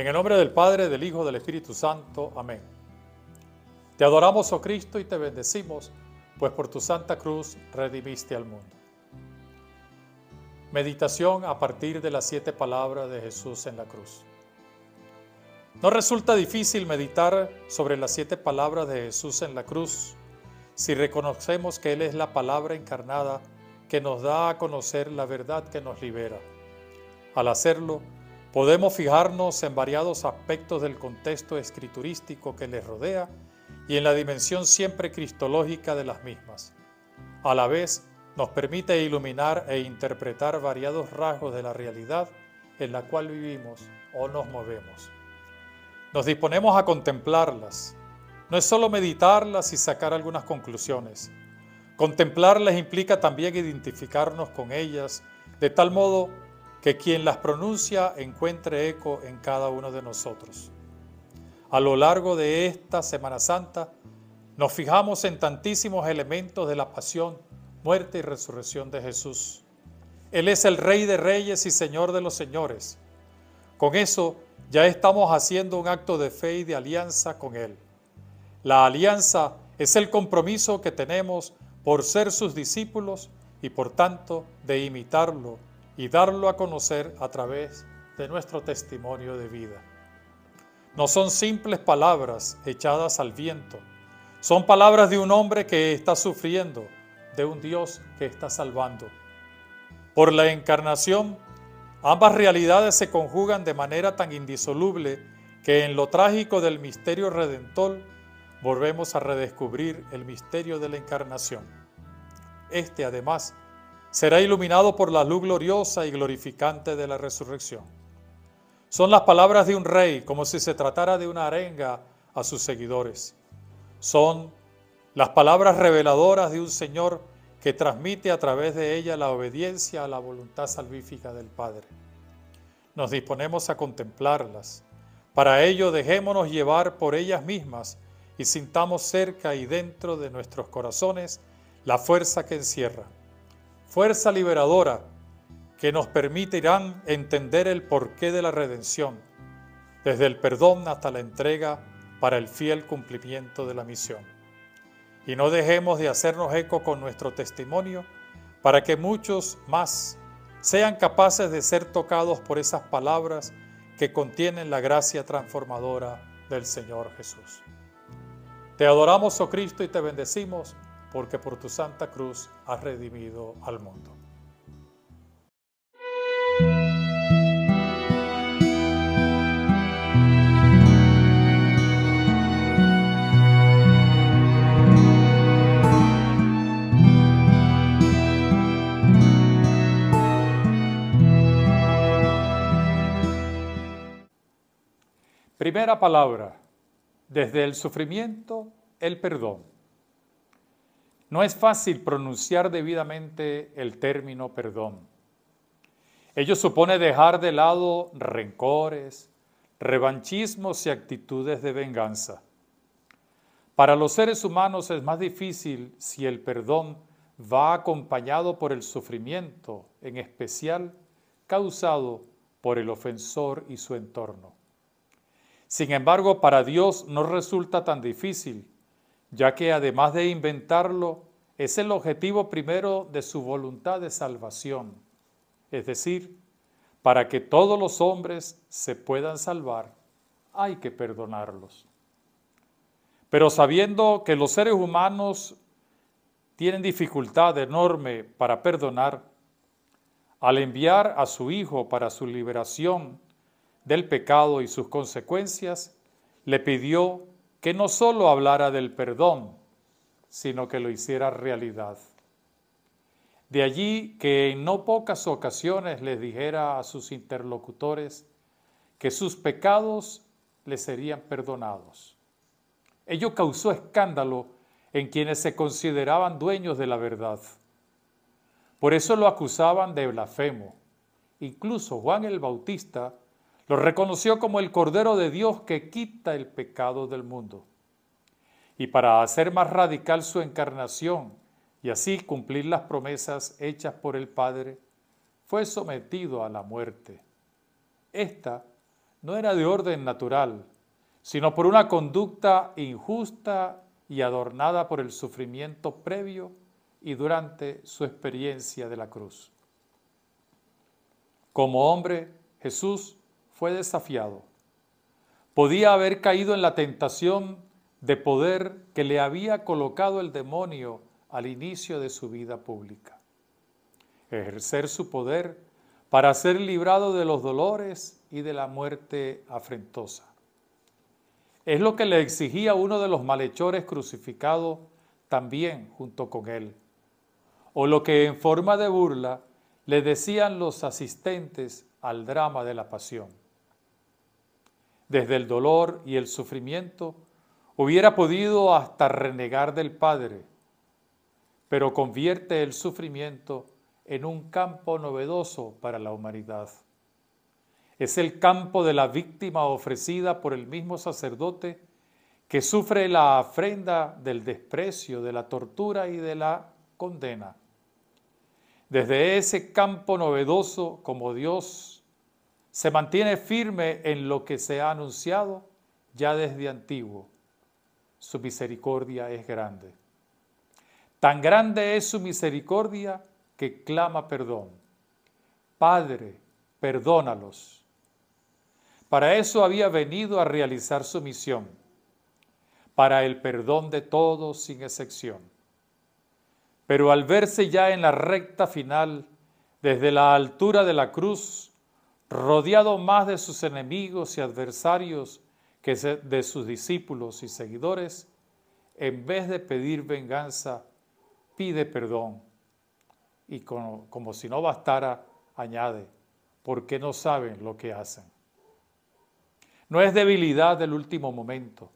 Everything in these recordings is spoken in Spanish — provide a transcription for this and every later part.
En el nombre del Padre, del Hijo, del Espíritu Santo. Amén. Te adoramos, oh Cristo, y te bendecimos, pues por tu santa cruz redimiste al mundo. Meditación a partir de las siete palabras de Jesús en la cruz. No resulta difícil meditar sobre las siete palabras de Jesús en la cruz si reconocemos que Él es la palabra encarnada que nos da a conocer la verdad que nos libera. Al hacerlo, Podemos fijarnos en variados aspectos del contexto escriturístico que les rodea y en la dimensión siempre cristológica de las mismas. A la vez, nos permite iluminar e interpretar variados rasgos de la realidad en la cual vivimos o nos movemos. Nos disponemos a contemplarlas. No es solo meditarlas y sacar algunas conclusiones. Contemplarlas implica también identificarnos con ellas, de tal modo que quien las pronuncia encuentre eco en cada uno de nosotros. A lo largo de esta Semana Santa nos fijamos en tantísimos elementos de la pasión, muerte y resurrección de Jesús. Él es el Rey de Reyes y Señor de los Señores. Con eso ya estamos haciendo un acto de fe y de alianza con Él. La alianza es el compromiso que tenemos por ser sus discípulos y por tanto de imitarlo y darlo a conocer a través de nuestro testimonio de vida. No son simples palabras echadas al viento, son palabras de un hombre que está sufriendo, de un Dios que está salvando. Por la encarnación, ambas realidades se conjugan de manera tan indisoluble que en lo trágico del misterio redentor volvemos a redescubrir el misterio de la encarnación. Este además será iluminado por la luz gloriosa y glorificante de la resurrección. Son las palabras de un rey, como si se tratara de una arenga a sus seguidores. Son las palabras reveladoras de un Señor que transmite a través de ella la obediencia a la voluntad salvífica del Padre. Nos disponemos a contemplarlas. Para ello dejémonos llevar por ellas mismas y sintamos cerca y dentro de nuestros corazones la fuerza que encierra fuerza liberadora que nos permitirán entender el porqué de la redención, desde el perdón hasta la entrega para el fiel cumplimiento de la misión. Y no dejemos de hacernos eco con nuestro testimonio para que muchos más sean capaces de ser tocados por esas palabras que contienen la gracia transformadora del Señor Jesús. Te adoramos, oh Cristo, y te bendecimos porque por tu santa cruz has redimido al mundo. Primera palabra, desde el sufrimiento, el perdón. No es fácil pronunciar debidamente el término perdón. Ello supone dejar de lado rencores, revanchismos y actitudes de venganza. Para los seres humanos es más difícil si el perdón va acompañado por el sufrimiento, en especial causado por el ofensor y su entorno. Sin embargo, para Dios no resulta tan difícil ya que además de inventarlo, es el objetivo primero de su voluntad de salvación, es decir, para que todos los hombres se puedan salvar, hay que perdonarlos. Pero sabiendo que los seres humanos tienen dificultad enorme para perdonar, al enviar a su Hijo para su liberación del pecado y sus consecuencias, le pidió que no solo hablara del perdón, sino que lo hiciera realidad. De allí que en no pocas ocasiones les dijera a sus interlocutores que sus pecados le serían perdonados. Ello causó escándalo en quienes se consideraban dueños de la verdad. Por eso lo acusaban de blasfemo. Incluso Juan el Bautista lo reconoció como el Cordero de Dios que quita el pecado del mundo. Y para hacer más radical su encarnación y así cumplir las promesas hechas por el Padre, fue sometido a la muerte. Esta no era de orden natural, sino por una conducta injusta y adornada por el sufrimiento previo y durante su experiencia de la cruz. Como hombre, Jesús fue desafiado. Podía haber caído en la tentación de poder que le había colocado el demonio al inicio de su vida pública. Ejercer su poder para ser librado de los dolores y de la muerte afrentosa. Es lo que le exigía uno de los malhechores crucificados también junto con él, o lo que en forma de burla le decían los asistentes al drama de la pasión desde el dolor y el sufrimiento, hubiera podido hasta renegar del Padre, pero convierte el sufrimiento en un campo novedoso para la humanidad. Es el campo de la víctima ofrecida por el mismo sacerdote que sufre la afrenda del desprecio, de la tortura y de la condena. Desde ese campo novedoso, como Dios se mantiene firme en lo que se ha anunciado ya desde antiguo. Su misericordia es grande. Tan grande es su misericordia que clama perdón. Padre, perdónalos. Para eso había venido a realizar su misión, para el perdón de todos sin excepción. Pero al verse ya en la recta final, desde la altura de la cruz, rodeado más de sus enemigos y adversarios que de sus discípulos y seguidores, en vez de pedir venganza, pide perdón. Y como, si no bastara, añade, porque no saben lo que hacen. No es debilidad del último momento,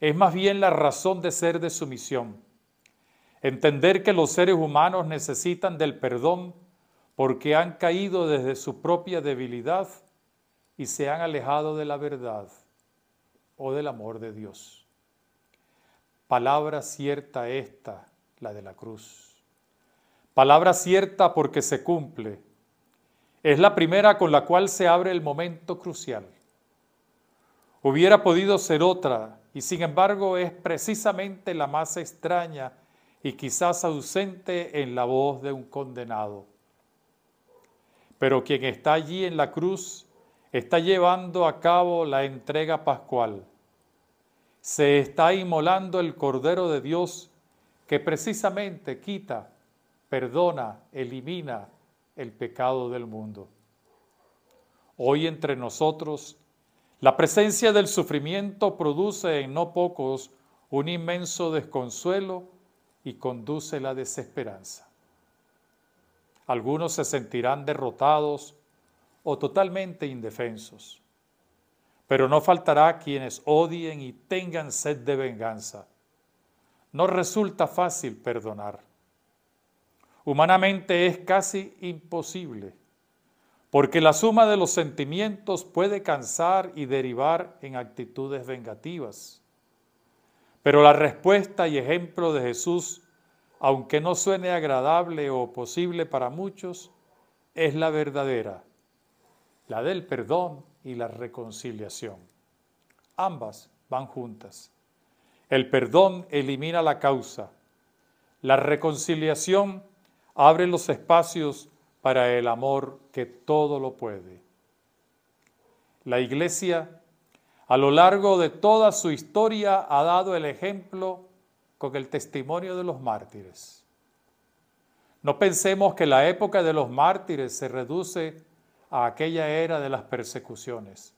es más bien la razón de ser de sumisión Entender que los seres humanos necesitan del perdón porque han caído desde su propia debilidad y se han alejado de la verdad o del amor de Dios. Palabra cierta esta, la de la cruz. Palabra cierta porque se cumple. Es la primera con la cual se abre el momento crucial. Hubiera podido ser otra, y sin embargo es precisamente la más extraña y quizás ausente en la voz de un condenado pero quien está allí en la cruz está llevando a cabo la entrega pascual. Se está inmolando el Cordero de Dios que precisamente quita, perdona, elimina el pecado del mundo. Hoy entre nosotros, la presencia del sufrimiento produce en no pocos un inmenso desconsuelo y conduce la desesperanza. Algunos se sentirán derrotados o totalmente indefensos. Pero no faltará quienes odien y tengan sed de venganza. No resulta fácil perdonar. Humanamente es casi imposible, porque la suma de los sentimientos puede cansar y derivar en actitudes vengativas. Pero la respuesta y ejemplo de Jesús aunque no suene agradable o posible para muchos, es la verdadera, la del perdón y la reconciliación. Ambas van juntas. El perdón elimina la causa. La reconciliación abre los espacios para el amor que todo lo puede. La Iglesia, a lo largo de toda su historia, ha dado el ejemplo con el testimonio de los mártires. No pensemos que la época de los mártires se reduce a aquella era de las persecuciones.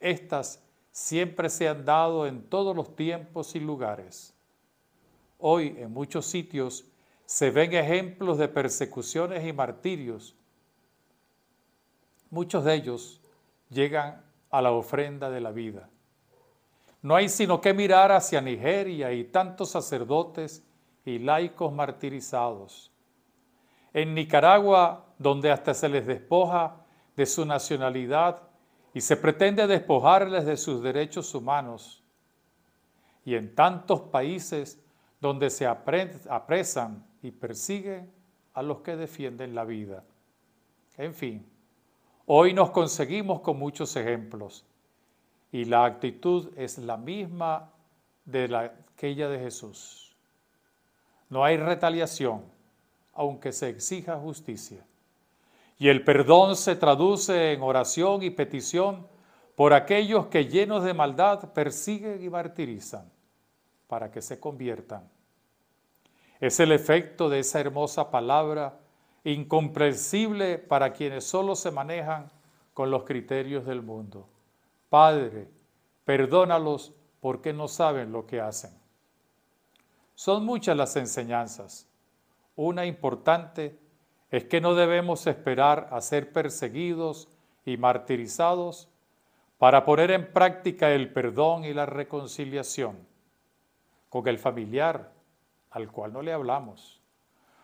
Estas siempre se han dado en todos los tiempos y lugares. Hoy en muchos sitios se ven ejemplos de persecuciones y martirios. Muchos de ellos llegan a la ofrenda de la vida. No hay sino que mirar hacia Nigeria y tantos sacerdotes y laicos martirizados. En Nicaragua, donde hasta se les despoja de su nacionalidad y se pretende despojarles de sus derechos humanos. Y en tantos países donde se apresan y persiguen a los que defienden la vida. En fin, hoy nos conseguimos con muchos ejemplos y la actitud es la misma de la, aquella de Jesús. No hay retaliación, aunque se exija justicia. Y el perdón se traduce en oración y petición por aquellos que llenos de maldad persiguen y martirizan para que se conviertan. Es el efecto de esa hermosa palabra incomprensible para quienes solo se manejan con los criterios del mundo. Padre, perdónalos porque no saben lo que hacen. Son muchas las enseñanzas. Una importante es que no debemos esperar a ser perseguidos y martirizados para poner en práctica el perdón y la reconciliación con el familiar al cual no le hablamos,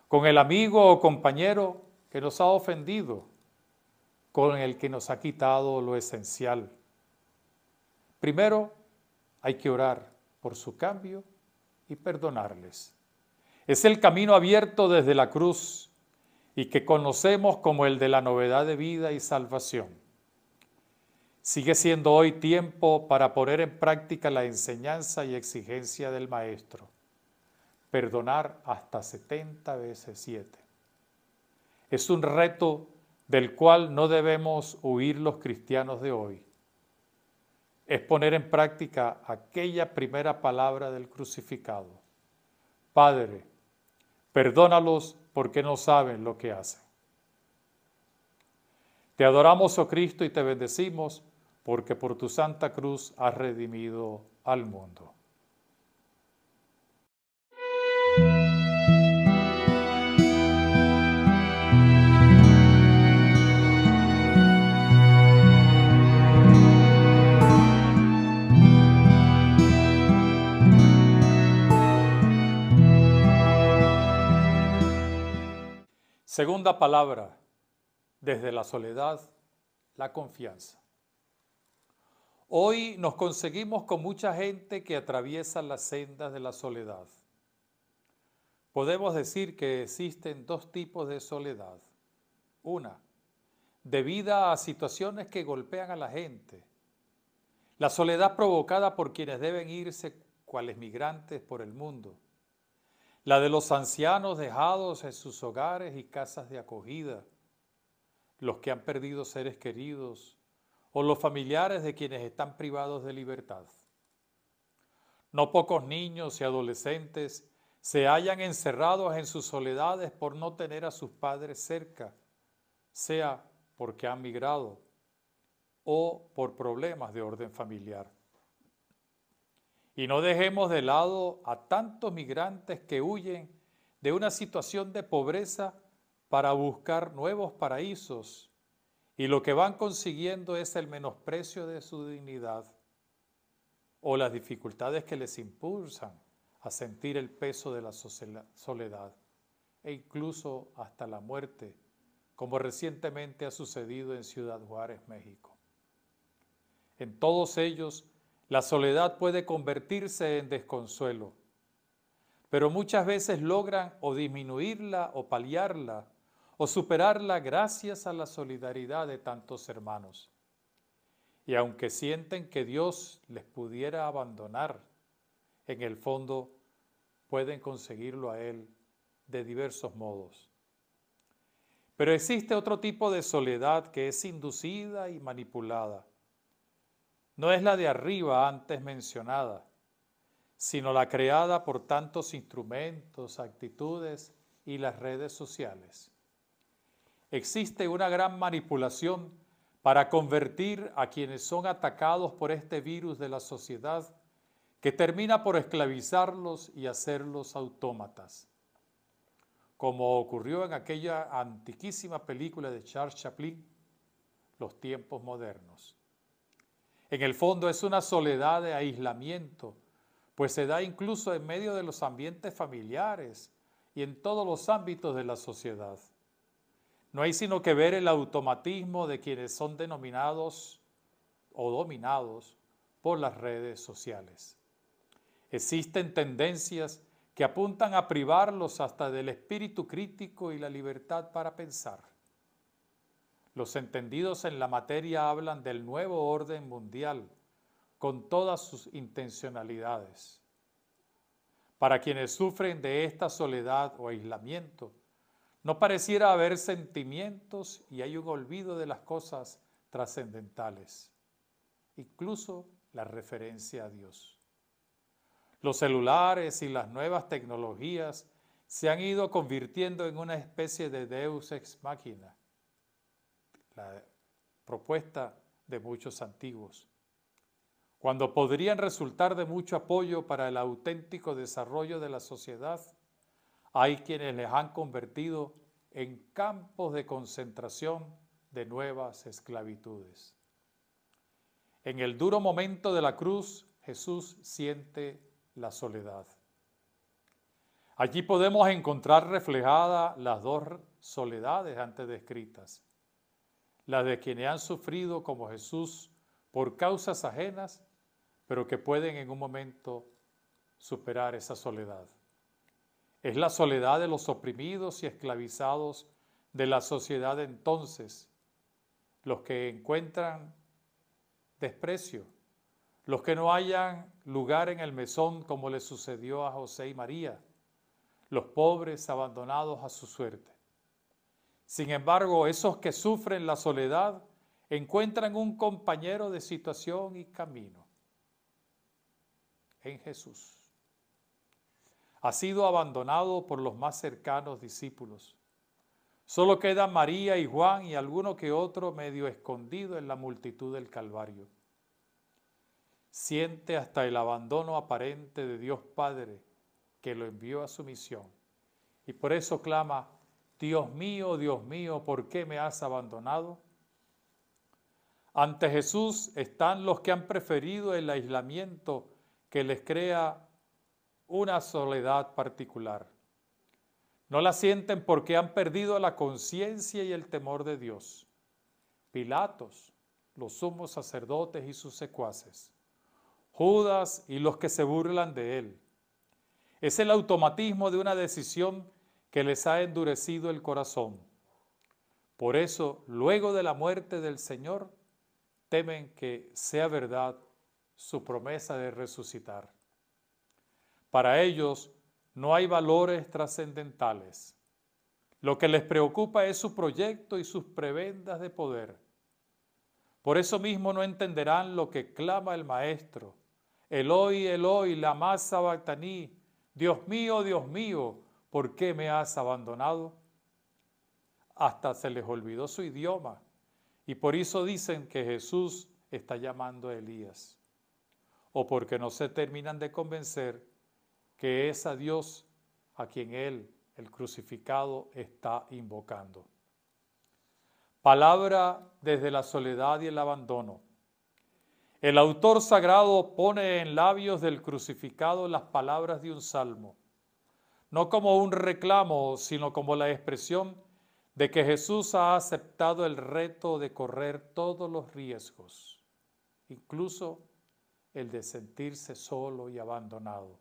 con el amigo o compañero que nos ha ofendido, con el que nos ha quitado lo esencial Primero, hay que orar por su cambio y perdonarles. Es el camino abierto desde la cruz y que conocemos como el de la novedad de vida y salvación. Sigue siendo hoy tiempo para poner en práctica la enseñanza y exigencia del Maestro. Perdonar hasta 70 veces 7. Es un reto del cual no debemos huir los cristianos de hoy es poner en práctica aquella primera palabra del crucificado. Padre, perdónalos porque no saben lo que hacen. Te adoramos, oh Cristo, y te bendecimos porque por tu santa cruz has redimido al mundo. Segunda palabra, desde la soledad, la confianza. Hoy nos conseguimos con mucha gente que atraviesa las sendas de la soledad. Podemos decir que existen dos tipos de soledad. Una, debida a situaciones que golpean a la gente. La soledad provocada por quienes deben irse cuales migrantes por el mundo la de los ancianos dejados en sus hogares y casas de acogida, los que han perdido seres queridos o los familiares de quienes están privados de libertad. No pocos niños y adolescentes se hallan encerrados en sus soledades por no tener a sus padres cerca, sea porque han migrado o por problemas de orden familiar. Y no dejemos de lado a tantos migrantes que huyen de una situación de pobreza para buscar nuevos paraísos y lo que van consiguiendo es el menosprecio de su dignidad o las dificultades que les impulsan a sentir el peso de la soledad e incluso hasta la muerte, como recientemente ha sucedido en Ciudad Juárez, México. En todos ellos la soledad puede convertirse en desconsuelo, pero muchas veces logran o disminuirla o paliarla o superarla gracias a la solidaridad de tantos hermanos. Y aunque sienten que Dios les pudiera abandonar, en el fondo pueden conseguirlo a Él de diversos modos. Pero existe otro tipo de soledad que es inducida y manipulada no es la de arriba antes mencionada, sino la creada por tantos instrumentos, actitudes y las redes sociales. Existe una gran manipulación para convertir a quienes son atacados por este virus de la sociedad que termina por esclavizarlos y hacerlos autómatas. Como ocurrió en aquella antiquísima película de Charles Chaplin, Los tiempos modernos. En el fondo es una soledad de aislamiento, pues se da incluso en medio de los ambientes familiares y en todos los ámbitos de la sociedad. No hay sino que ver el automatismo de quienes son denominados o dominados por las redes sociales. Existen tendencias que apuntan a privarlos hasta del espíritu crítico y la libertad para pensar. Los entendidos en la materia hablan del nuevo orden mundial con todas sus intencionalidades. Para quienes sufren de esta soledad o aislamiento, no pareciera haber sentimientos y hay un olvido de las cosas trascendentales, incluso la referencia a Dios. Los celulares y las nuevas tecnologías se han ido convirtiendo en una especie de deus ex machina la propuesta de muchos antiguos, cuando podrían resultar de mucho apoyo para el auténtico desarrollo de la sociedad, hay quienes les han convertido en campos de concentración de nuevas esclavitudes. En el duro momento de la cruz, Jesús siente la soledad. Allí podemos encontrar reflejadas las dos soledades antes descritas, la de quienes han sufrido como Jesús por causas ajenas, pero que pueden en un momento superar esa soledad. Es la soledad de los oprimidos y esclavizados de la sociedad entonces, los que encuentran desprecio, los que no hayan lugar en el mesón como le sucedió a José y María, los pobres abandonados a su suerte. Sin embargo, esos que sufren la soledad encuentran un compañero de situación y camino en Jesús. Ha sido abandonado por los más cercanos discípulos. Solo quedan María y Juan y alguno que otro medio escondido en la multitud del Calvario. Siente hasta el abandono aparente de Dios Padre que lo envió a su misión. Y por eso clama, Dios mío, Dios mío, ¿por qué me has abandonado? Ante Jesús están los que han preferido el aislamiento que les crea una soledad particular. No la sienten porque han perdido la conciencia y el temor de Dios. Pilatos, los sumos sacerdotes y sus secuaces. Judas y los que se burlan de él. Es el automatismo de una decisión que les ha endurecido el corazón. Por eso, luego de la muerte del Señor, temen que sea verdad su promesa de resucitar. Para ellos no hay valores trascendentales. Lo que les preocupa es su proyecto y sus prebendas de poder. Por eso mismo no entenderán lo que clama el Maestro. Eloi, Eloi, la masa Dios mío, Dios mío, ¿por qué me has abandonado? Hasta se les olvidó su idioma y por eso dicen que Jesús está llamando a Elías, o porque no se terminan de convencer que es a Dios a quien Él, el crucificado, está invocando. Palabra desde la soledad y el abandono. El autor sagrado pone en labios del crucificado las palabras de un salmo no como un reclamo, sino como la expresión de que Jesús ha aceptado el reto de correr todos los riesgos, incluso el de sentirse solo y abandonado.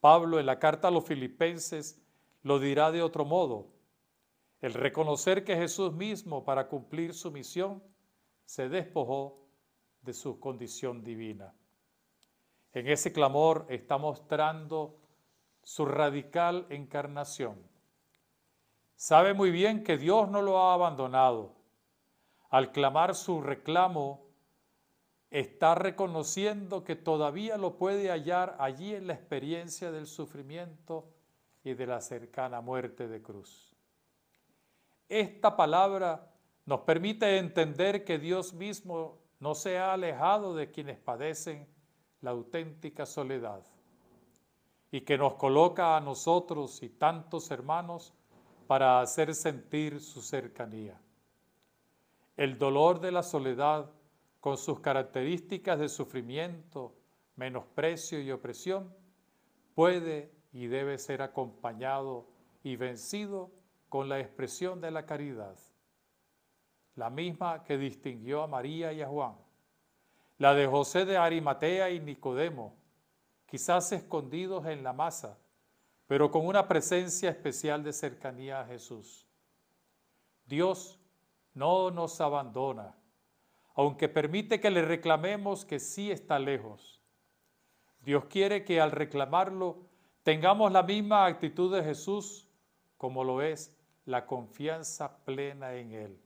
Pablo en la carta a los filipenses lo dirá de otro modo. El reconocer que Jesús mismo para cumplir su misión se despojó de su condición divina. En ese clamor está mostrando su radical encarnación. Sabe muy bien que Dios no lo ha abandonado. Al clamar su reclamo, está reconociendo que todavía lo puede hallar allí en la experiencia del sufrimiento y de la cercana muerte de cruz. Esta palabra nos permite entender que Dios mismo no se ha alejado de quienes padecen la auténtica soledad y que nos coloca a nosotros y tantos hermanos para hacer sentir su cercanía. El dolor de la soledad, con sus características de sufrimiento, menosprecio y opresión, puede y debe ser acompañado y vencido con la expresión de la caridad, la misma que distinguió a María y a Juan, la de José de Arimatea y Nicodemo, quizás escondidos en la masa, pero con una presencia especial de cercanía a Jesús. Dios no nos abandona, aunque permite que le reclamemos que sí está lejos. Dios quiere que al reclamarlo tengamos la misma actitud de Jesús como lo es la confianza plena en Él.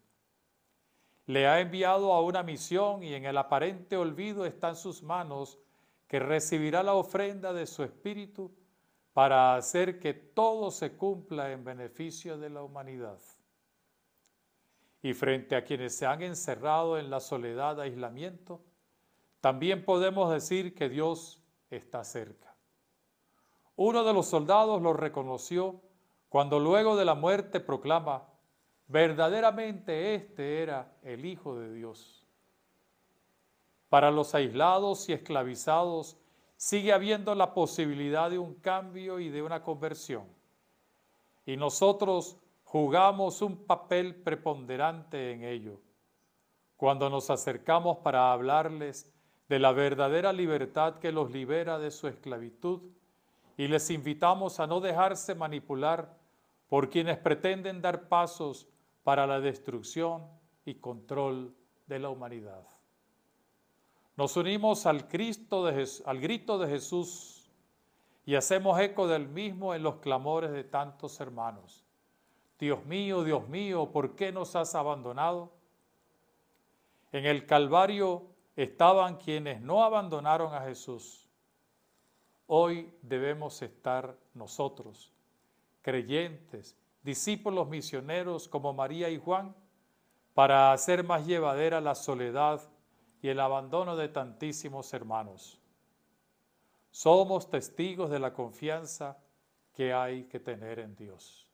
Le ha enviado a una misión y en el aparente olvido están sus manos que recibirá la ofrenda de su Espíritu para hacer que todo se cumpla en beneficio de la humanidad. Y frente a quienes se han encerrado en la soledad aislamiento, también podemos decir que Dios está cerca. Uno de los soldados lo reconoció cuando luego de la muerte proclama, verdaderamente este era el Hijo de Dios. Para los aislados y esclavizados sigue habiendo la posibilidad de un cambio y de una conversión. Y nosotros jugamos un papel preponderante en ello. Cuando nos acercamos para hablarles de la verdadera libertad que los libera de su esclavitud y les invitamos a no dejarse manipular por quienes pretenden dar pasos para la destrucción y control de la humanidad. Nos unimos al, Cristo de al grito de Jesús y hacemos eco del mismo en los clamores de tantos hermanos. Dios mío, Dios mío, ¿por qué nos has abandonado? En el Calvario estaban quienes no abandonaron a Jesús. Hoy debemos estar nosotros, creyentes, discípulos misioneros como María y Juan, para hacer más llevadera la soledad y el abandono de tantísimos hermanos. Somos testigos de la confianza que hay que tener en Dios.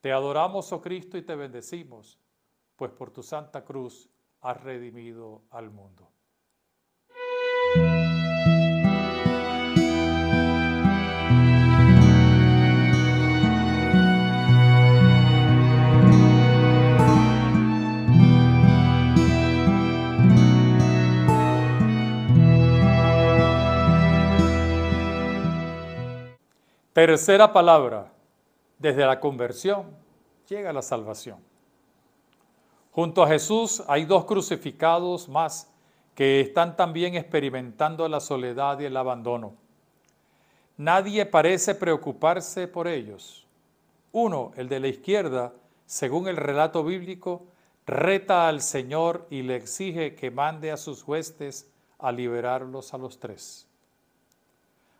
Te adoramos, oh Cristo, y te bendecimos, pues por tu santa cruz has redimido al mundo. Tercera palabra, desde la conversión llega la salvación. Junto a Jesús hay dos crucificados más que están también experimentando la soledad y el abandono. Nadie parece preocuparse por ellos. Uno, el de la izquierda, según el relato bíblico, reta al Señor y le exige que mande a sus huestes a liberarlos a los tres.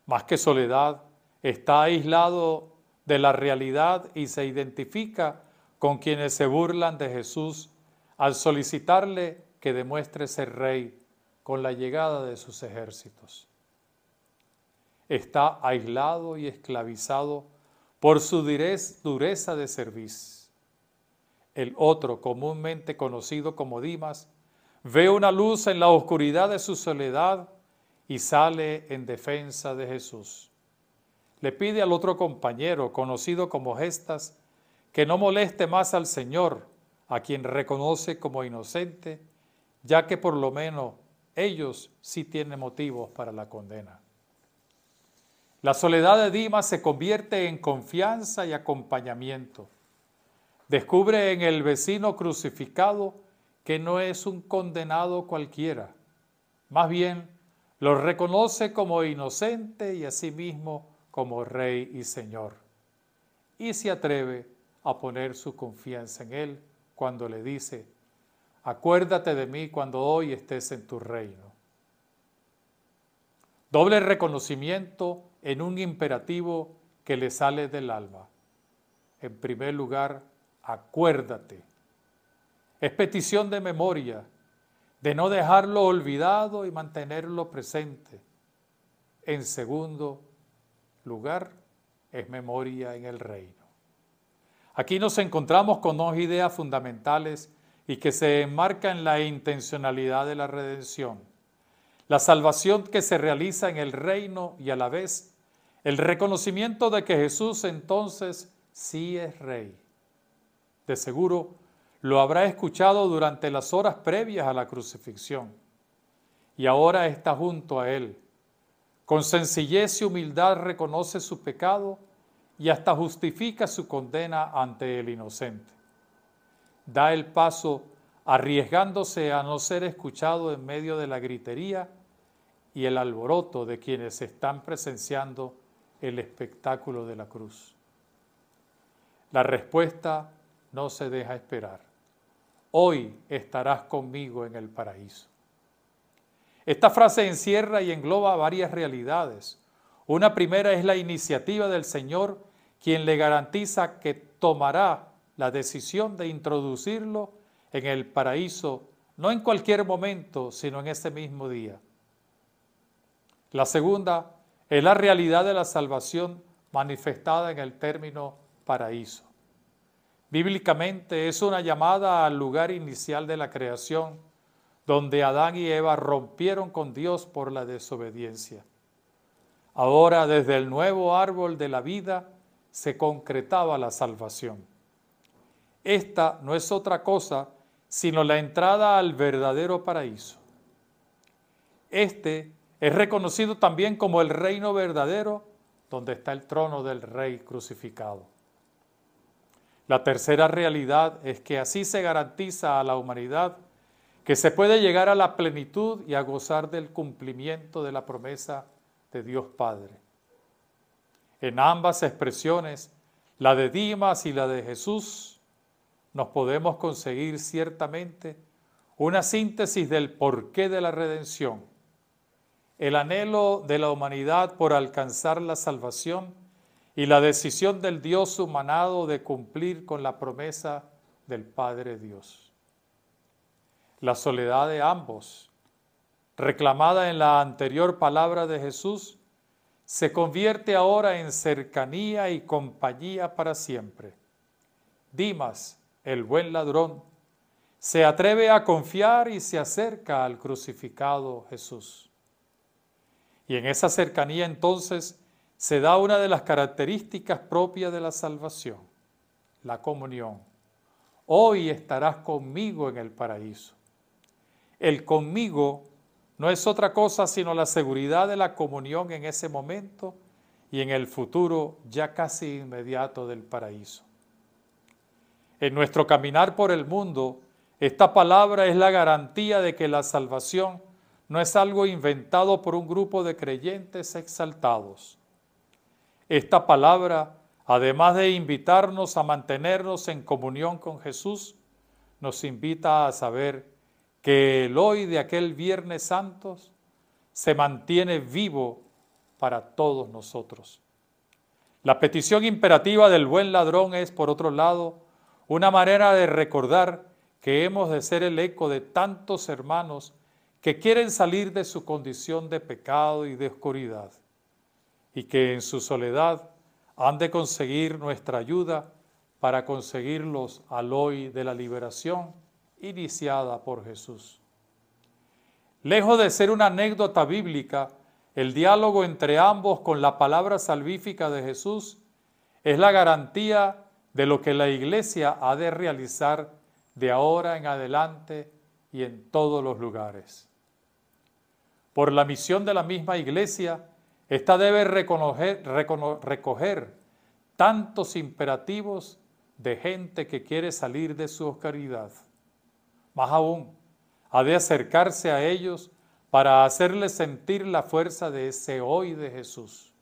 Más que soledad, está aislado de la realidad y se identifica con quienes se burlan de Jesús al solicitarle que demuestre ser rey con la llegada de sus ejércitos. Está aislado y esclavizado por su dureza de servicio. El otro, comúnmente conocido como Dimas, ve una luz en la oscuridad de su soledad y sale en defensa de Jesús le pide al otro compañero, conocido como Gestas, que no moleste más al Señor, a quien reconoce como inocente, ya que por lo menos ellos sí tienen motivos para la condena. La soledad de Dimas se convierte en confianza y acompañamiento. Descubre en el vecino crucificado que no es un condenado cualquiera, más bien lo reconoce como inocente y asimismo como Rey y Señor, y se atreve a poner su confianza en Él cuando le dice, acuérdate de mí cuando hoy estés en tu reino. Doble reconocimiento en un imperativo que le sale del alma. En primer lugar, acuérdate. Es petición de memoria, de no dejarlo olvidado y mantenerlo presente. En segundo, lugar es memoria en el reino. Aquí nos encontramos con dos ideas fundamentales y que se enmarcan en la intencionalidad de la redención. La salvación que se realiza en el reino y a la vez el reconocimiento de que Jesús entonces sí es rey. De seguro lo habrá escuchado durante las horas previas a la crucifixión y ahora está junto a él con sencillez y humildad reconoce su pecado y hasta justifica su condena ante el inocente. Da el paso arriesgándose a no ser escuchado en medio de la gritería y el alboroto de quienes están presenciando el espectáculo de la cruz. La respuesta no se deja esperar. Hoy estarás conmigo en el paraíso. Esta frase encierra y engloba varias realidades. Una primera es la iniciativa del Señor, quien le garantiza que tomará la decisión de introducirlo en el paraíso, no en cualquier momento, sino en ese mismo día. La segunda es la realidad de la salvación manifestada en el término paraíso. Bíblicamente es una llamada al lugar inicial de la creación, donde Adán y Eva rompieron con Dios por la desobediencia. Ahora desde el nuevo árbol de la vida se concretaba la salvación. Esta no es otra cosa sino la entrada al verdadero paraíso. Este es reconocido también como el reino verdadero donde está el trono del rey crucificado. La tercera realidad es que así se garantiza a la humanidad que se puede llegar a la plenitud y a gozar del cumplimiento de la promesa de Dios Padre. En ambas expresiones, la de Dimas y la de Jesús, nos podemos conseguir ciertamente una síntesis del porqué de la redención, el anhelo de la humanidad por alcanzar la salvación y la decisión del Dios humanado de cumplir con la promesa del Padre Dios la soledad de ambos, reclamada en la anterior palabra de Jesús, se convierte ahora en cercanía y compañía para siempre. Dimas, el buen ladrón, se atreve a confiar y se acerca al crucificado Jesús. Y en esa cercanía entonces se da una de las características propias de la salvación, la comunión. Hoy estarás conmigo en el paraíso. El conmigo no es otra cosa sino la seguridad de la comunión en ese momento y en el futuro ya casi inmediato del paraíso. En nuestro caminar por el mundo, esta palabra es la garantía de que la salvación no es algo inventado por un grupo de creyentes exaltados. Esta palabra, además de invitarnos a mantenernos en comunión con Jesús, nos invita a saber que el hoy de aquel Viernes Santos se mantiene vivo para todos nosotros. La petición imperativa del buen ladrón es, por otro lado, una manera de recordar que hemos de ser el eco de tantos hermanos que quieren salir de su condición de pecado y de oscuridad, y que en su soledad han de conseguir nuestra ayuda para conseguirlos al hoy de la liberación iniciada por Jesús. Lejos de ser una anécdota bíblica, el diálogo entre ambos con la palabra salvífica de Jesús es la garantía de lo que la iglesia ha de realizar de ahora en adelante y en todos los lugares. Por la misión de la misma iglesia, ésta debe recoger tantos imperativos de gente que quiere salir de su oscuridad más aún, ha de acercarse a ellos para hacerles sentir la fuerza de ese hoy de Jesús.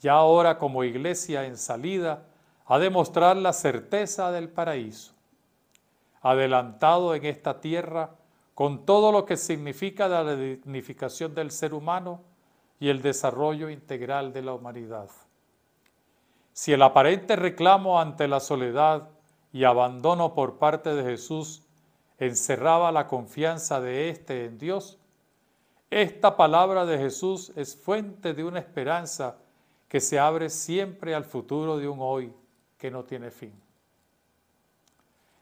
Ya ahora como iglesia en salida, ha de mostrar la certeza del paraíso, adelantado en esta tierra con todo lo que significa la dignificación del ser humano y el desarrollo integral de la humanidad. Si el aparente reclamo ante la soledad y abandono por parte de Jesús encerraba la confianza de éste en Dios, esta palabra de Jesús es fuente de una esperanza que se abre siempre al futuro de un hoy que no tiene fin.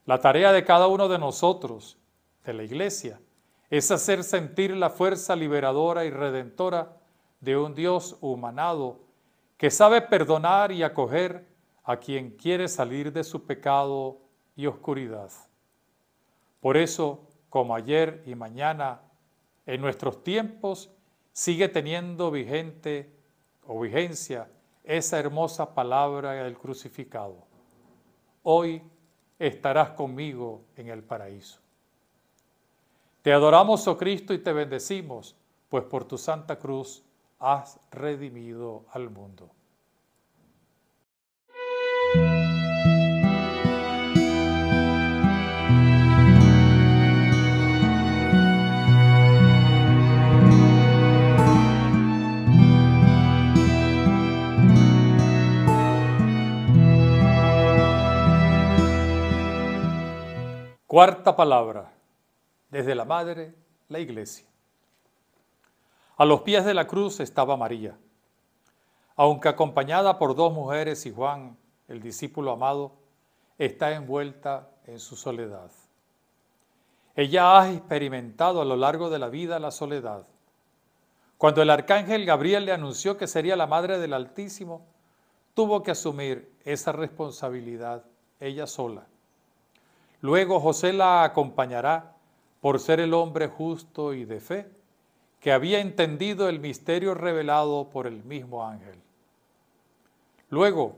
La tarea de cada uno de nosotros, de la iglesia, es hacer sentir la fuerza liberadora y redentora de un Dios humanado que sabe perdonar y acoger a quien quiere salir de su pecado y oscuridad. Por eso, como ayer y mañana, en nuestros tiempos sigue teniendo vigente o vigencia esa hermosa palabra del crucificado. Hoy estarás conmigo en el paraíso. Te adoramos, oh Cristo, y te bendecimos, pues por tu santa cruz has redimido al mundo. Cuarta palabra, desde la Madre, la Iglesia. A los pies de la cruz estaba María. Aunque acompañada por dos mujeres y Juan, el discípulo amado, está envuelta en su soledad. Ella ha experimentado a lo largo de la vida la soledad. Cuando el arcángel Gabriel le anunció que sería la madre del Altísimo, tuvo que asumir esa responsabilidad ella sola Luego José la acompañará por ser el hombre justo y de fe, que había entendido el misterio revelado por el mismo ángel. Luego,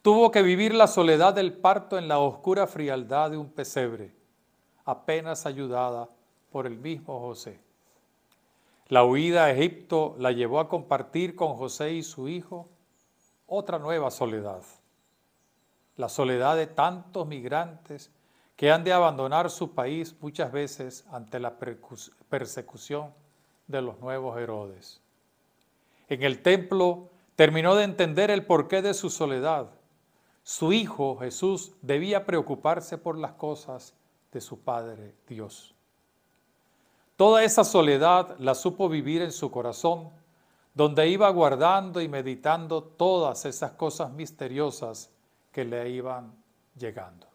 tuvo que vivir la soledad del parto en la oscura frialdad de un pesebre, apenas ayudada por el mismo José. La huida a Egipto la llevó a compartir con José y su hijo otra nueva soledad la soledad de tantos migrantes que han de abandonar su país muchas veces ante la persecución de los nuevos Herodes. En el templo terminó de entender el porqué de su soledad. Su hijo Jesús debía preocuparse por las cosas de su Padre Dios. Toda esa soledad la supo vivir en su corazón, donde iba guardando y meditando todas esas cosas misteriosas que le iban llegando.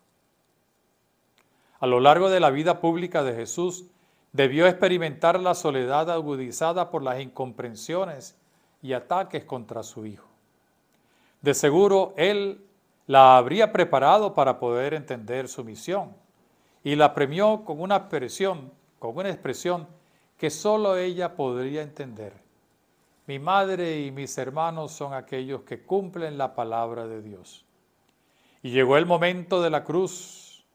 A lo largo de la vida pública de Jesús, debió experimentar la soledad agudizada por las incomprensiones y ataques contra su hijo. De seguro, él la habría preparado para poder entender su misión y la premió con una expresión, con una expresión que solo ella podría entender. Mi madre y mis hermanos son aquellos que cumplen la palabra de Dios. Y llegó el momento de la cruz.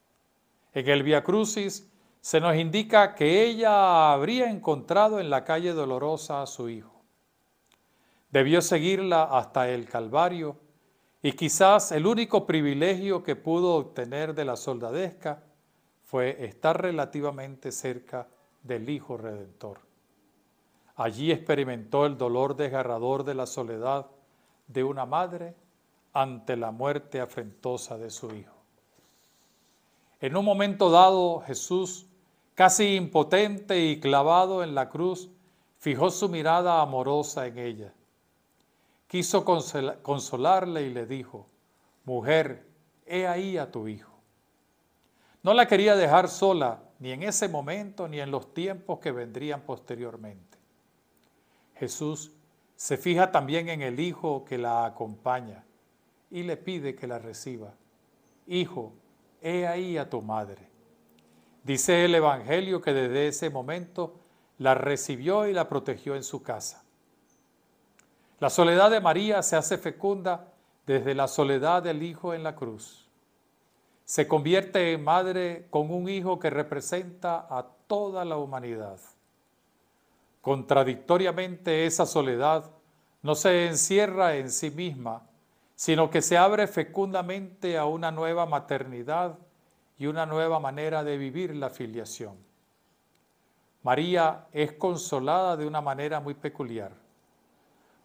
En el Via Crucis se nos indica que ella habría encontrado en la calle dolorosa a su hijo. Debió seguirla hasta el Calvario y quizás el único privilegio que pudo obtener de la soldadesca fue estar relativamente cerca del Hijo Redentor. Allí experimentó el dolor desgarrador de la soledad de una madre ante la muerte afrentosa de su Hijo. En un momento dado, Jesús, casi impotente y clavado en la cruz, fijó su mirada amorosa en ella. Quiso consolarle y le dijo, mujer, he ahí a tu Hijo. No la quería dejar sola, ni en ese momento, ni en los tiempos que vendrían posteriormente. Jesús se fija también en el Hijo que la acompaña y le pide que la reciba. Hijo, he ahí a tu madre. Dice el Evangelio que desde ese momento la recibió y la protegió en su casa. La soledad de María se hace fecunda desde la soledad del Hijo en la cruz. Se convierte en madre con un Hijo que representa a toda la humanidad. Contradictoriamente, esa soledad no se encierra en sí misma, sino que se abre fecundamente a una nueva maternidad y una nueva manera de vivir la filiación. María es consolada de una manera muy peculiar.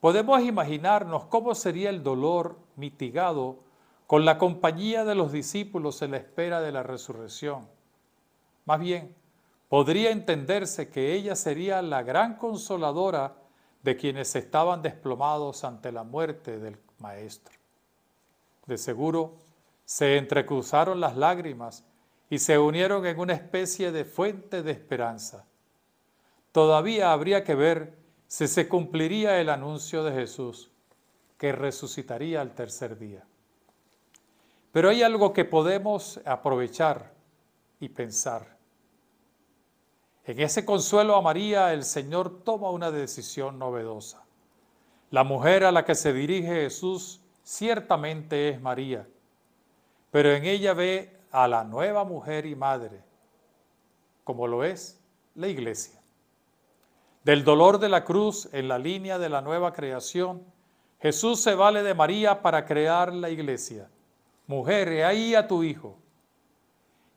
Podemos imaginarnos cómo sería el dolor mitigado con la compañía de los discípulos en la espera de la resurrección. Más bien, podría entenderse que ella sería la gran consoladora de quienes estaban desplomados ante la muerte del Maestro. De seguro, se entrecruzaron las lágrimas y se unieron en una especie de fuente de esperanza. Todavía habría que ver si se cumpliría el anuncio de Jesús, que resucitaría al tercer día. Pero hay algo que podemos aprovechar y pensar. En ese consuelo a María el Señor toma una decisión novedosa. La mujer a la que se dirige Jesús ciertamente es María, pero en ella ve a la nueva mujer y madre, como lo es la iglesia. Del dolor de la cruz en la línea de la nueva creación, Jesús se vale de María para crear la iglesia. Mujer, he ahí a tu Hijo.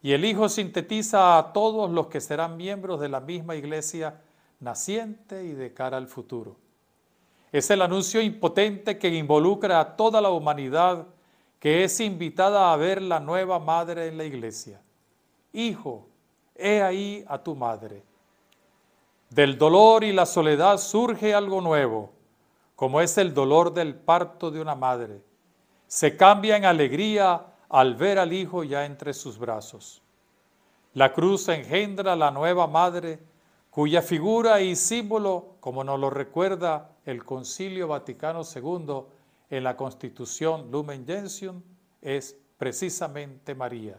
Y el Hijo sintetiza a todos los que serán miembros de la misma iglesia naciente y de cara al futuro. Es el anuncio impotente que involucra a toda la humanidad que es invitada a ver la nueva madre en la iglesia. Hijo, he ahí a tu madre. Del dolor y la soledad surge algo nuevo, como es el dolor del parto de una madre. Se cambia en alegría al ver al hijo ya entre sus brazos. La cruz engendra la nueva madre, cuya figura y símbolo, como nos lo recuerda el Concilio Vaticano II en la Constitución Lumen Gentium es precisamente María.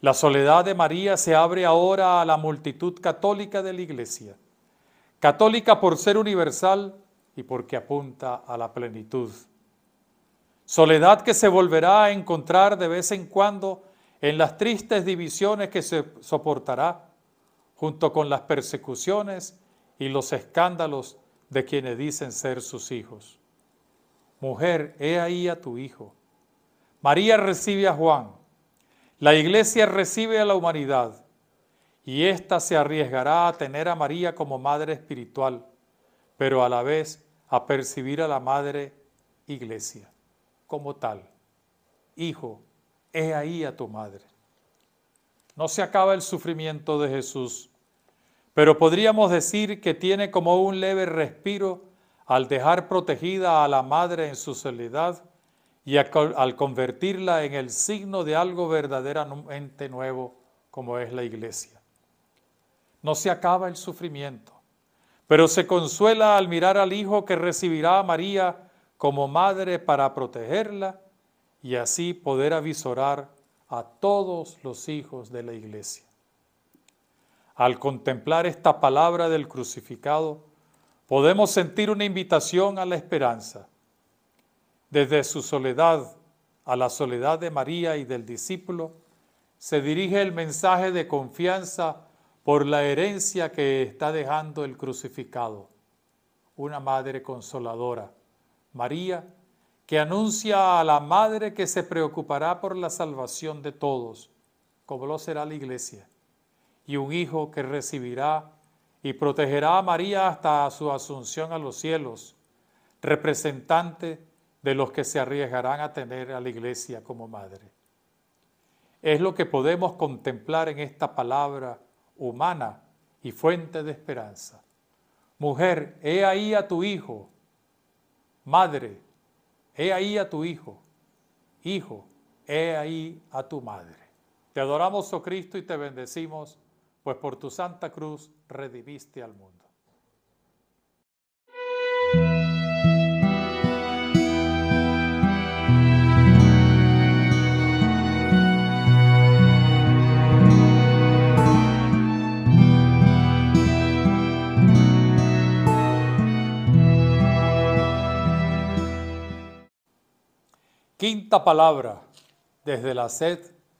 La soledad de María se abre ahora a la multitud católica de la Iglesia, católica por ser universal y porque apunta a la plenitud. Soledad que se volverá a encontrar de vez en cuando en las tristes divisiones que se soportará, junto con las persecuciones y los escándalos de quienes dicen ser sus hijos. Mujer, he ahí a tu hijo. María recibe a Juan. La iglesia recibe a la humanidad. Y ésta se arriesgará a tener a María como madre espiritual, pero a la vez a percibir a la madre iglesia como tal. Hijo, he ahí a tu madre. No se acaba el sufrimiento de Jesús pero podríamos decir que tiene como un leve respiro al dejar protegida a la madre en su soledad y al convertirla en el signo de algo verdaderamente nuevo como es la iglesia. No se acaba el sufrimiento, pero se consuela al mirar al Hijo que recibirá a María como madre para protegerla y así poder avisorar a todos los hijos de la iglesia. Al contemplar esta palabra del crucificado, podemos sentir una invitación a la esperanza. Desde su soledad a la soledad de María y del discípulo, se dirige el mensaje de confianza por la herencia que está dejando el crucificado, una madre consoladora, María, que anuncia a la madre que se preocupará por la salvación de todos, como lo será la iglesia y un hijo que recibirá y protegerá a María hasta su asunción a los cielos, representante de los que se arriesgarán a tener a la iglesia como madre. Es lo que podemos contemplar en esta palabra humana y fuente de esperanza. Mujer, he ahí a tu hijo. Madre, he ahí a tu hijo. Hijo, he ahí a tu madre. Te adoramos, oh Cristo, y te bendecimos pues por tu santa cruz rediviste al mundo. Quinta palabra, desde la sed,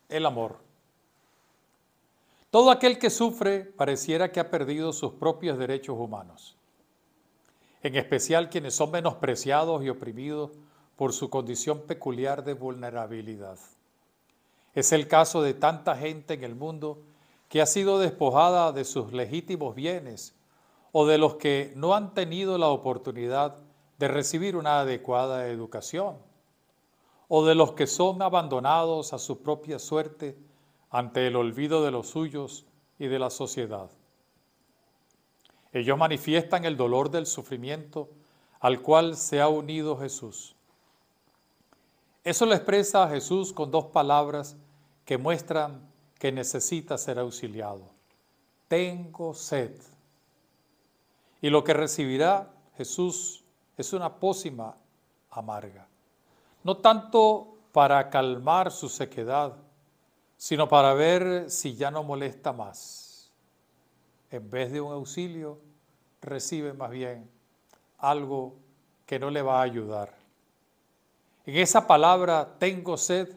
el amor. Todo aquel que sufre pareciera que ha perdido sus propios derechos humanos, en especial quienes son menospreciados y oprimidos por su condición peculiar de vulnerabilidad. Es el caso de tanta gente en el mundo que ha sido despojada de sus legítimos bienes o de los que no han tenido la oportunidad de recibir una adecuada educación, o de los que son abandonados a su propia suerte ante el olvido de los suyos y de la sociedad. Ellos manifiestan el dolor del sufrimiento al cual se ha unido Jesús. Eso lo expresa Jesús con dos palabras que muestran que necesita ser auxiliado. Tengo sed. Y lo que recibirá Jesús es una pócima amarga, no tanto para calmar su sequedad, sino para ver si ya no molesta más. En vez de un auxilio, recibe más bien algo que no le va a ayudar. En esa palabra, tengo sed,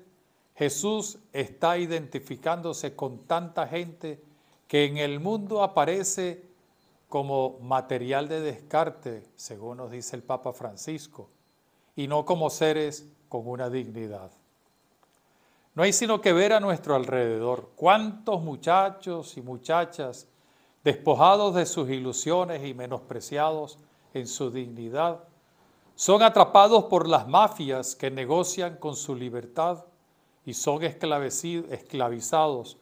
Jesús está identificándose con tanta gente que en el mundo aparece como material de descarte, según nos dice el Papa Francisco, y no como seres con una dignidad. No hay sino que ver a nuestro alrededor cuántos muchachos y muchachas despojados de sus ilusiones y menospreciados en su dignidad, son atrapados por las mafias que negocian con su libertad y son esclavizados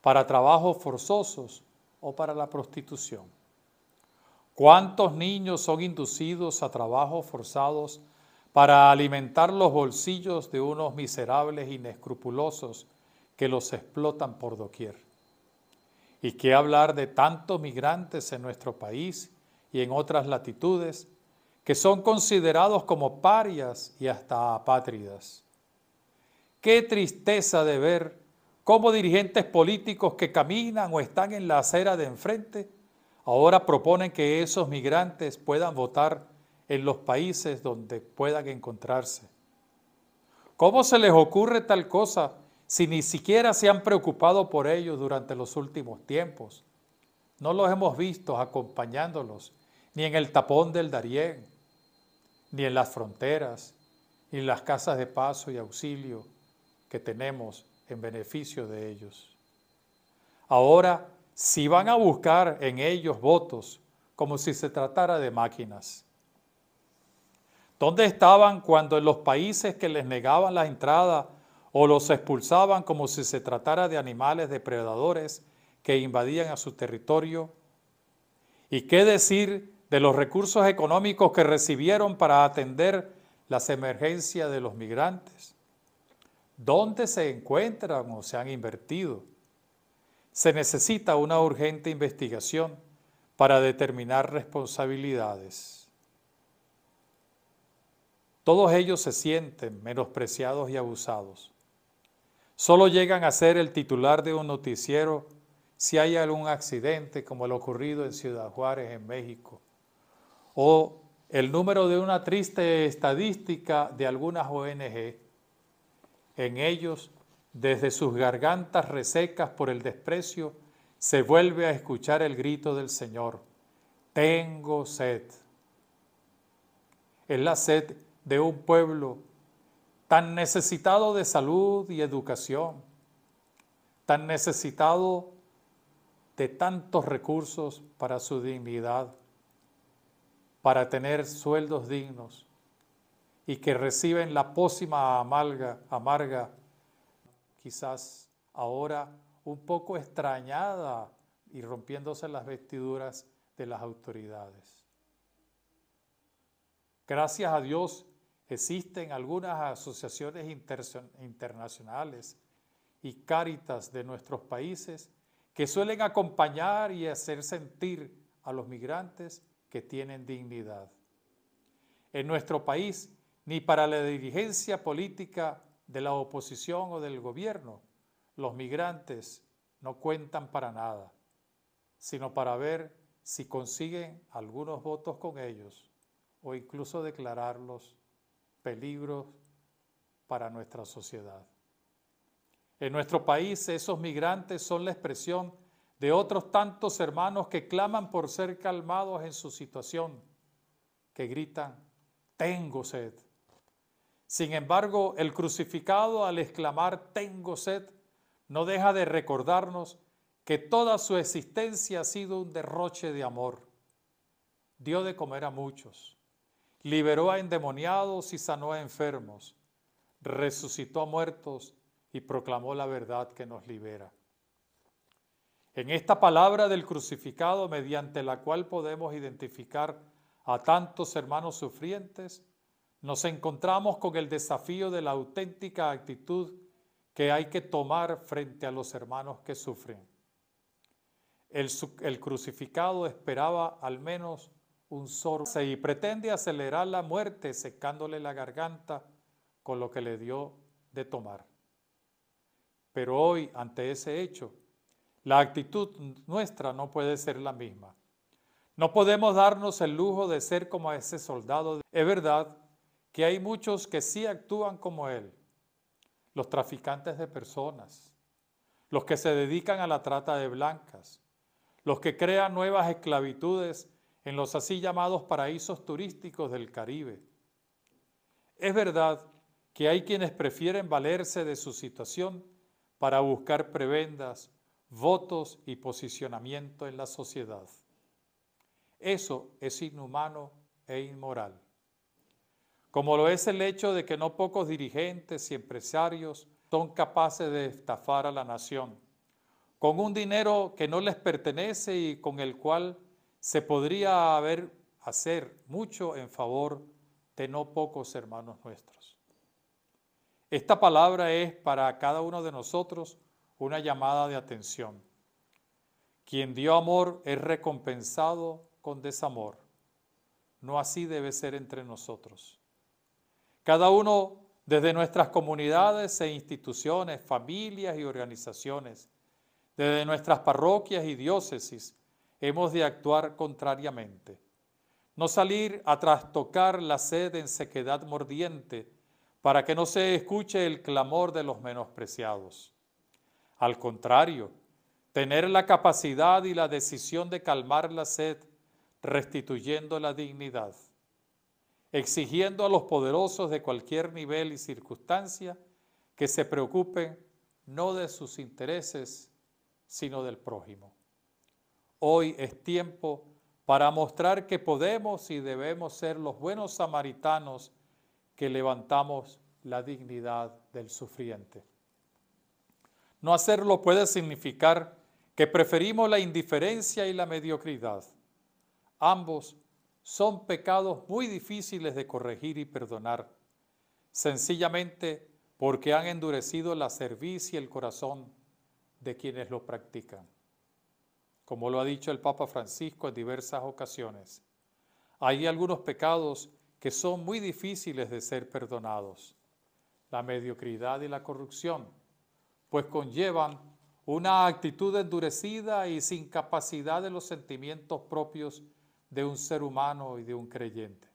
para trabajos forzosos o para la prostitución. ¿Cuántos niños son inducidos a trabajos forzados para alimentar los bolsillos de unos miserables inescrupulosos que los explotan por doquier. ¿Y qué hablar de tantos migrantes en nuestro país y en otras latitudes que son considerados como parias y hasta apátridas? Qué tristeza de ver cómo dirigentes políticos que caminan o están en la acera de enfrente ahora proponen que esos migrantes puedan votar en los países donde puedan encontrarse. ¿Cómo se les ocurre tal cosa si ni siquiera se han preocupado por ellos durante los últimos tiempos? No los hemos visto acompañándolos, ni en el tapón del Darién, ni en las fronteras, ni en las casas de paso y auxilio que tenemos en beneficio de ellos. Ahora, si van a buscar en ellos votos como si se tratara de máquinas, ¿Dónde estaban cuando en los países que les negaban la entrada o los expulsaban como si se tratara de animales depredadores que invadían a su territorio? ¿Y qué decir de los recursos económicos que recibieron para atender las emergencias de los migrantes? ¿Dónde se encuentran o se han invertido? Se necesita una urgente investigación para determinar responsabilidades. Todos ellos se sienten menospreciados y abusados. Solo llegan a ser el titular de un noticiero si hay algún accidente como el ocurrido en Ciudad Juárez, en México, o el número de una triste estadística de algunas ONG. En ellos, desde sus gargantas resecas por el desprecio, se vuelve a escuchar el grito del Señor, tengo sed. Es la sed de un pueblo tan necesitado de salud y educación, tan necesitado de tantos recursos para su dignidad, para tener sueldos dignos y que reciben la pócima amarga, amarga quizás ahora un poco extrañada y rompiéndose las vestiduras de las autoridades. Gracias a Dios Existen algunas asociaciones internacionales y cáritas de nuestros países que suelen acompañar y hacer sentir a los migrantes que tienen dignidad. En nuestro país, ni para la dirigencia política de la oposición o del gobierno, los migrantes no cuentan para nada, sino para ver si consiguen algunos votos con ellos o incluso declararlos peligros para nuestra sociedad. En nuestro país esos migrantes son la expresión de otros tantos hermanos que claman por ser calmados en su situación, que gritan, tengo sed. Sin embargo, el crucificado al exclamar, tengo sed, no deja de recordarnos que toda su existencia ha sido un derroche de amor. Dio de comer a muchos, liberó a endemoniados y sanó a enfermos, resucitó a muertos y proclamó la verdad que nos libera. En esta palabra del crucificado, mediante la cual podemos identificar a tantos hermanos sufrientes, nos encontramos con el desafío de la auténtica actitud que hay que tomar frente a los hermanos que sufren. El, el crucificado esperaba al menos un sorbo y pretende acelerar la muerte secándole la garganta con lo que le dio de tomar. Pero hoy, ante ese hecho, la actitud nuestra no puede ser la misma. No podemos darnos el lujo de ser como ese soldado. Es verdad que hay muchos que sí actúan como él, los traficantes de personas, los que se dedican a la trata de blancas, los que crean nuevas esclavitudes en los así llamados paraísos turísticos del Caribe. Es verdad que hay quienes prefieren valerse de su situación para buscar prebendas, votos y posicionamiento en la sociedad. Eso es inhumano e inmoral. Como lo es el hecho de que no pocos dirigentes y empresarios son capaces de estafar a la nación con un dinero que no les pertenece y con el cual se podría haber, hacer mucho en favor de no pocos hermanos nuestros. Esta palabra es para cada uno de nosotros una llamada de atención. Quien dio amor es recompensado con desamor. No así debe ser entre nosotros. Cada uno desde nuestras comunidades e instituciones, familias y organizaciones, desde nuestras parroquias y diócesis, hemos de actuar contrariamente. No salir a trastocar la sed en sequedad mordiente, para que no se escuche el clamor de los menospreciados. Al contrario, tener la capacidad y la decisión de calmar la sed, restituyendo la dignidad, exigiendo a los poderosos de cualquier nivel y circunstancia que se preocupen no de sus intereses, sino del prójimo. Hoy es tiempo para mostrar que podemos y debemos ser los buenos samaritanos que levantamos la dignidad del sufriente. No hacerlo puede significar que preferimos la indiferencia y la mediocridad. Ambos son pecados muy difíciles de corregir y perdonar, sencillamente porque han endurecido la cerviz y el corazón de quienes lo practican como lo ha dicho el Papa Francisco en diversas ocasiones. Hay algunos pecados que son muy difíciles de ser perdonados. La mediocridad y la corrupción, pues conllevan una actitud endurecida y sin capacidad de los sentimientos propios de un ser humano y de un creyente.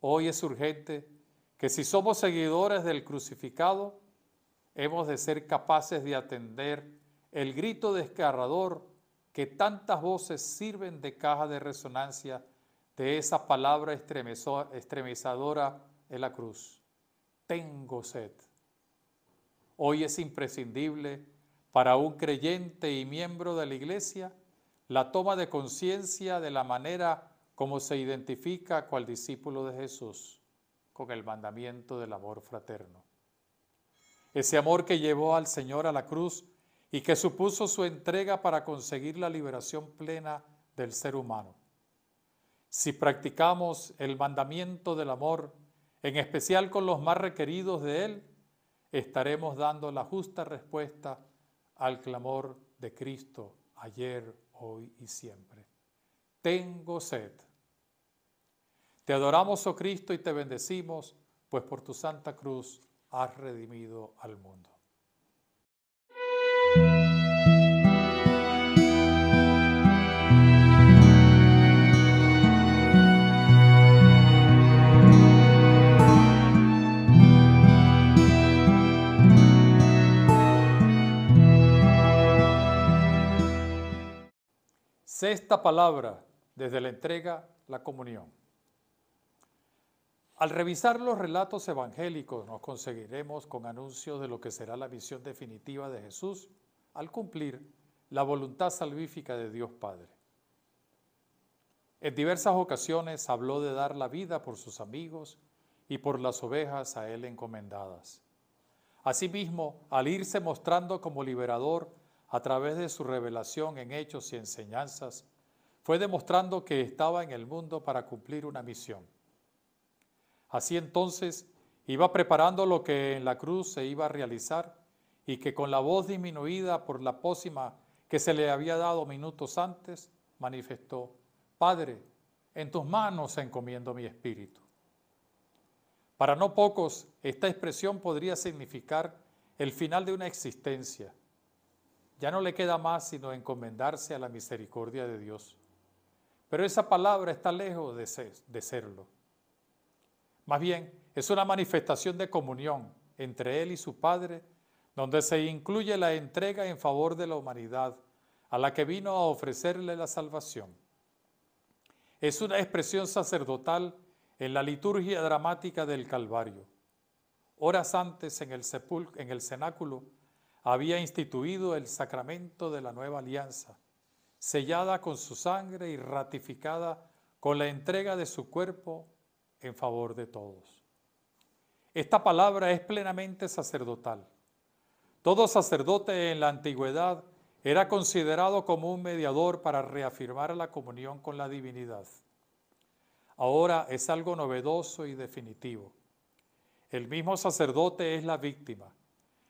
Hoy es urgente que si somos seguidores del crucificado, hemos de ser capaces de atender el grito desgarrador que tantas voces sirven de caja de resonancia de esa palabra estremezadora en la cruz. Tengo sed. Hoy es imprescindible para un creyente y miembro de la Iglesia la toma de conciencia de la manera como se identifica cual discípulo de Jesús con el mandamiento del amor fraterno. Ese amor que llevó al Señor a la cruz y que supuso su entrega para conseguir la liberación plena del ser humano. Si practicamos el mandamiento del amor, en especial con los más requeridos de Él, estaremos dando la justa respuesta al clamor de Cristo ayer, hoy y siempre. Tengo sed. Te adoramos, oh Cristo, y te bendecimos, pues por tu santa cruz has redimido al mundo. Sexta palabra, desde la entrega, la comunión. Al revisar los relatos evangélicos nos conseguiremos con anuncios de lo que será la visión definitiva de Jesús al cumplir la voluntad salvífica de Dios Padre. En diversas ocasiones habló de dar la vida por sus amigos y por las ovejas a él encomendadas. Asimismo, al irse mostrando como liberador a través de su revelación en hechos y enseñanzas, fue demostrando que estaba en el mundo para cumplir una misión. Así entonces iba preparando lo que en la cruz se iba a realizar y que con la voz disminuida por la pócima que se le había dado minutos antes, manifestó, Padre, en tus manos encomiendo mi espíritu. Para no pocos, esta expresión podría significar el final de una existencia. Ya no le queda más sino encomendarse a la misericordia de Dios. Pero esa palabra está lejos de, de, serlo. Más bien, es una manifestación de comunión entre Él y su Padre donde se incluye la entrega en favor de la humanidad a la que vino a ofrecerle la salvación. Es una expresión sacerdotal en la liturgia dramática del Calvario. Horas antes en el, en el cenáculo había instituido el sacramento de la nueva alianza, sellada con su sangre y ratificada con la entrega de su cuerpo en favor de todos. Esta palabra es plenamente sacerdotal todo sacerdote en la antigüedad era considerado como un mediador para reafirmar la comunión con la divinidad. Ahora es algo novedoso y definitivo. El mismo sacerdote es la víctima.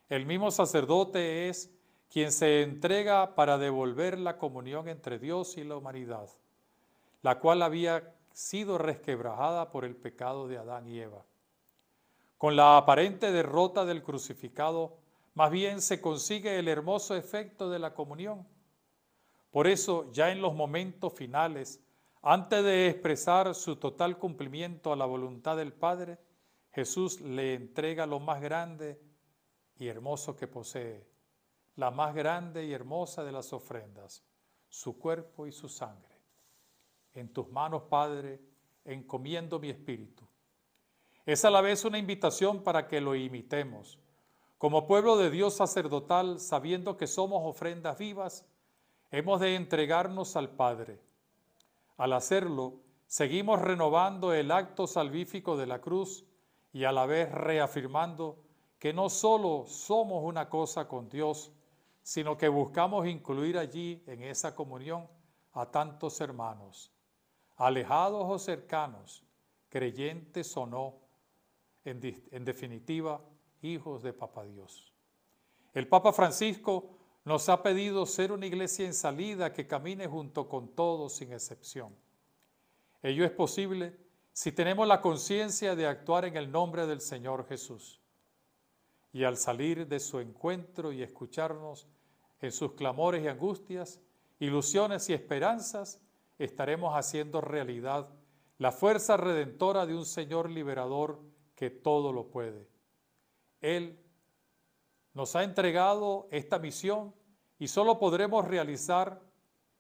El mismo sacerdote es quien se entrega para devolver la comunión entre Dios y la humanidad, la cual había sido resquebrajada por el pecado de Adán y Eva. Con la aparente derrota del crucificado, más bien se consigue el hermoso efecto de la comunión. Por eso, ya en los momentos finales, antes de expresar su total cumplimiento a la voluntad del Padre, Jesús le entrega lo más grande y hermoso que posee, la más grande y hermosa de las ofrendas, su cuerpo y su sangre. En tus manos, Padre, encomiendo mi espíritu. Es a la vez una invitación para que lo imitemos como pueblo de Dios sacerdotal, sabiendo que somos ofrendas vivas, hemos de entregarnos al Padre. Al hacerlo, seguimos renovando el acto salvífico de la cruz y a la vez reafirmando que no solo somos una cosa con Dios, sino que buscamos incluir allí en esa comunión a tantos hermanos, alejados o cercanos, creyentes o no, en, en definitiva, hijos de Papa Dios. El Papa Francisco nos ha pedido ser una iglesia en salida que camine junto con todos sin excepción. Ello es posible si tenemos la conciencia de actuar en el nombre del Señor Jesús. Y al salir de su encuentro y escucharnos en sus clamores y angustias, ilusiones y esperanzas, estaremos haciendo realidad la fuerza redentora de un Señor liberador que todo lo puede él nos ha entregado esta misión y solo podremos realizar